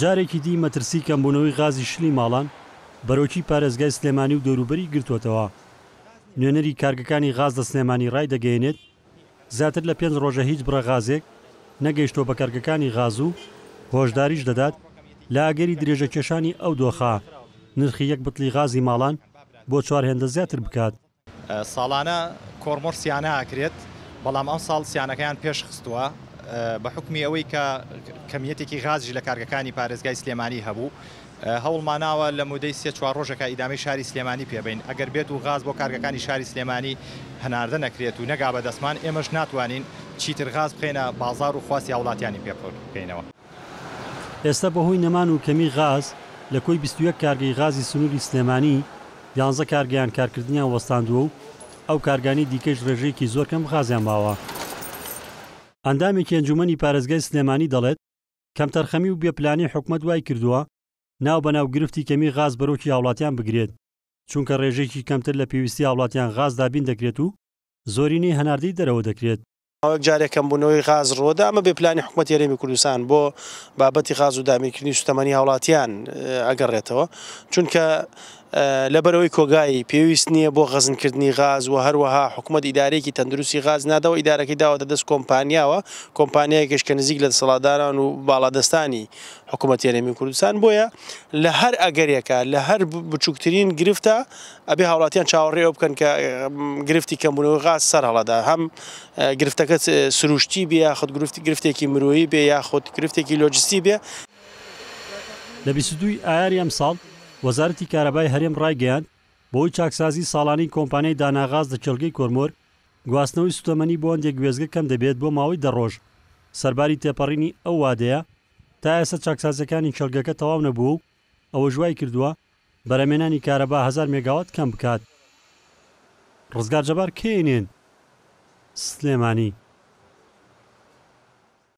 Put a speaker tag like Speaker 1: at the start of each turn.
Speaker 1: جارێکی دی مەترسی کەمبوونەوەی غازی شلی ماڵان بەرەوکی پارێزگای سلێمانی و دەوروبەری گرتوتەوە نوێنەری کارگەکانی غاز لە سلێمانی ڕای دەگەیەنێت زیاتر لە پێنج ڕۆژە هیچ بڕەغازێک نەگەیشتۆ بە کارگەکانی غاز و هۆشداریش دەدات لاگەری درێژە کێشانی ئەو دۆخا نرخی یەک بتلی غازی ماڵان بۆ چوار هێندە زیاتر بکات
Speaker 2: ساڵانە کۆرمۆرسیانە ئاکرێت بەڵام ئەم ساڵ سیانەکەیان پێش خستووە بە حکمی ئەوەی کە کەمیەتێکی غازی لە کارگەکانی پارێزگای سلێمانی هەبوو هەوڵماناوە لە مودەی سێ چوار ڕۆژەکە ئیدامی شاری سلێمانی پێبین ئەگەر بێت و غاز بۆ کارگەکانی شاری سلێمانی هەناردە نەکرێت و نەگا بە دەسمان ئێمەش ناتوانین چیتر غاز بخێنە بازار و خواستی وڵاتیانی پێکەینەوە
Speaker 1: ئێستا بەهۆی نەمان و کەمی غاز لە کۆی 21 کارگەی غازی سنووری سلێمانی یانزە کارگەیان کارکردنیان وەستاندووە و ئەو کارگانی دیکەش ڕێژەیەکی زۆرکەم غازیان ماوە. ئەندامێکی ئەنجومی پارێزگای سلێمانی دەڵێت کەم تەرخەمی و بێپلانی حکومت وای کردووە ناو بەناو گرفتی کەمی غاز بەرۆکی هاوڵاتیان بگرێت چونکە ڕێژێکی کەمتر لە پێویستی هاوڵاتیان غاز دابین دەکرێت و زۆرینی هەناردەی دەرەوە دەکرێت
Speaker 3: جارێکم بوونەوەی غاز ڕۆدا ئەمە بێپلانی حکوومەت یاێمی کوردستان بۆ بابەتی غاز و دامیکردنی سوتەمەنی هاوڵاتیان ئەگەڕێتەوە چونکە لەبەرەوەی کۆگایی پێویست نییە بۆ غەزنکردنی غاز و هەروەها حکوومەت ئیدارێکی تەندروستی غاز نادەوە ئیدارەکەی داوەتە دەست کۆمپانیاوە کۆمپانیایەکەش کە نزیک لە سەڵاداران و باڵادستانی حکوومەت یارێمی کوردستان بۆیە لە هەر ئەگەرێکە لە هەر بچووکترین گرفتە ئەبێ هاوڵاتیان چاوەڕێەوە بکەن کە گرفتی کەمبوونەوە غاز سەر هەڵەدا هەم گرفتەکەت سروشتی بێ یاخود گرفتێکی مرۆیی بێ یاخود گرفتێکی لۆجستی بێ
Speaker 1: لە 22 ئایاری ئەم ساڵ وەزارەتی کارەبای هەرێم ڕایگەیان بۆی چاکسازی ساڵانی کۆمپانیای داناغاز لە چلگەی کۆرمۆر گواستنەوەی سوتەمەنی بۆ هەندێک گوێزگە کەم دەبێت بۆ ماوەی دەڕۆژ سەرباری تێپەڕینی ئەو وادەیە تا ئێستا چاکسازەکانی چلگەکە تەواو نەبوو و ئەوە ژوای کردووە بەرەمێنانی کارەبا هزار مێگاوات کەم بکات ڕزگار جەبار کێنێن سلێمانی